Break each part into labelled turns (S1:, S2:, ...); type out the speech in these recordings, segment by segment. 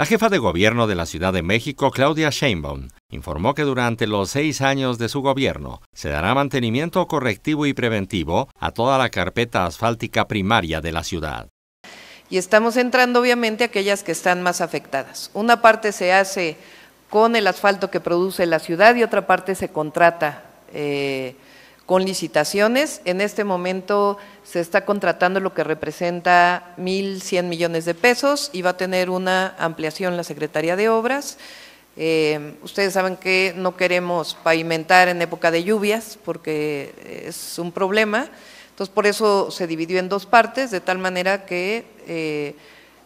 S1: La jefa de gobierno de la Ciudad de México, Claudia Sheinbaum, informó que durante los seis años de su gobierno se dará mantenimiento correctivo y preventivo a toda la carpeta asfáltica primaria de la ciudad.
S2: Y estamos entrando obviamente a aquellas que están más afectadas. Una parte se hace con el asfalto que produce la ciudad y otra parte se contrata. Eh, con licitaciones. En este momento se está contratando lo que representa 1.100 millones de pesos y va a tener una ampliación la Secretaría de Obras. Eh, ustedes saben que no queremos pavimentar en época de lluvias porque es un problema. Entonces, por eso se dividió en dos partes, de tal manera que eh,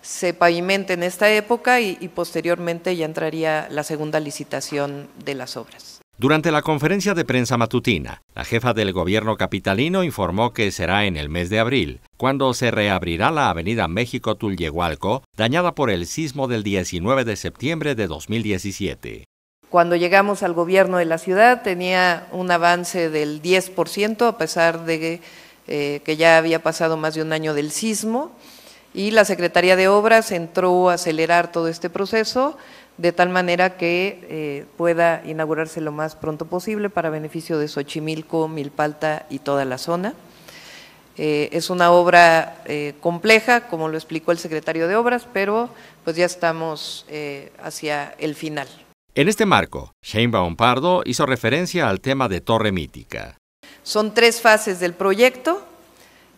S2: se pavimente en esta época y posteriormente ya entraría la segunda licitación de las obras.
S1: Durante la conferencia de prensa matutina, la jefa del gobierno capitalino informó que será en el mes de abril, cuando se reabrirá la avenida méxico tullehualco dañada por el sismo del 19 de septiembre de 2017.
S2: Cuando llegamos al gobierno de la ciudad tenía un avance del 10%, a pesar de que, eh, que ya había pasado más de un año del sismo. Y la Secretaría de Obras entró a acelerar todo este proceso de tal manera que eh, pueda inaugurarse lo más pronto posible para beneficio de Xochimilco, Milpalta y toda la zona. Eh, es una obra eh, compleja, como lo explicó el secretario de Obras, pero pues ya estamos hacia el final.
S1: En este marco, Shane Pardo hizo referencia al tema de Torre Mítica.
S2: Son tres fases del proyecto.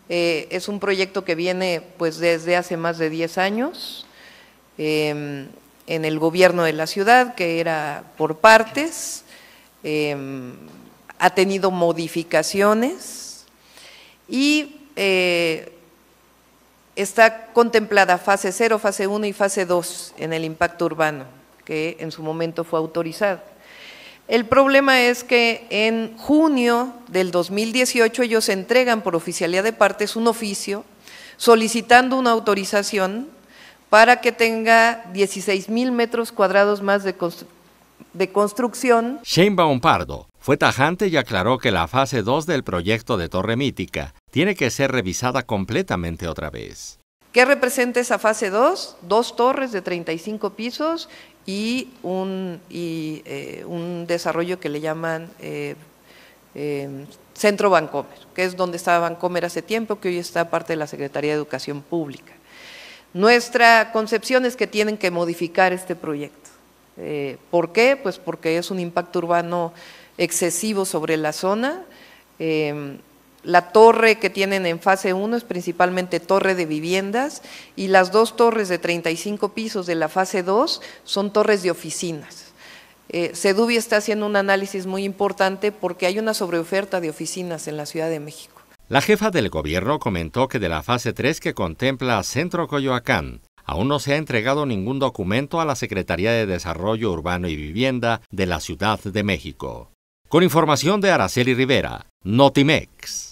S2: Eh, es un proyecto que viene pues, desde hace más de 10 años em, en el gobierno de la ciudad, que era por partes, em, ha tenido modificaciones y eh, está contemplada fase 0, fase 1 y fase 2 en el impacto urbano, que en su momento fue autorizado. El problema es que en junio del 2018 ellos entregan por oficialidad de partes un oficio solicitando una autorización para que tenga 16.000 mil metros cuadrados más de, de construcción.
S1: Shane Pardo fue tajante y aclaró que la fase 2 del proyecto de Torre Mítica tiene que ser revisada completamente otra vez.
S2: ¿Qué representa esa fase 2? Dos torres de 35 pisos y un, eh, un desarrollo que le llaman eh, eh, Centro Bancomer, que es donde estaba Bancomer hace tiempo, que hoy está parte de la Secretaría de Educación Pública. Nuestra concepción es que tienen que modificar este proyecto. ¿Por qué? Pues porque es un impacto urbano excesivo sobre la zona, la torre que tienen en fase 1 es principalmente torre de viviendas y las dos torres de 35 pisos de la fase 2 son torres de oficinas. Eh, está haciendo un análisis muy importante porque hay una sobreoferta de oficinas en la Ciudad de México.
S1: La jefa del gobierno comentó que de la fase 3 que contempla Centro Coyoacán, aún no se ha entregado ningún documento a la Secretaría de Desarrollo Urbano y Vivienda de la Ciudad de México. Con información de Araceli Rivera, Notimex.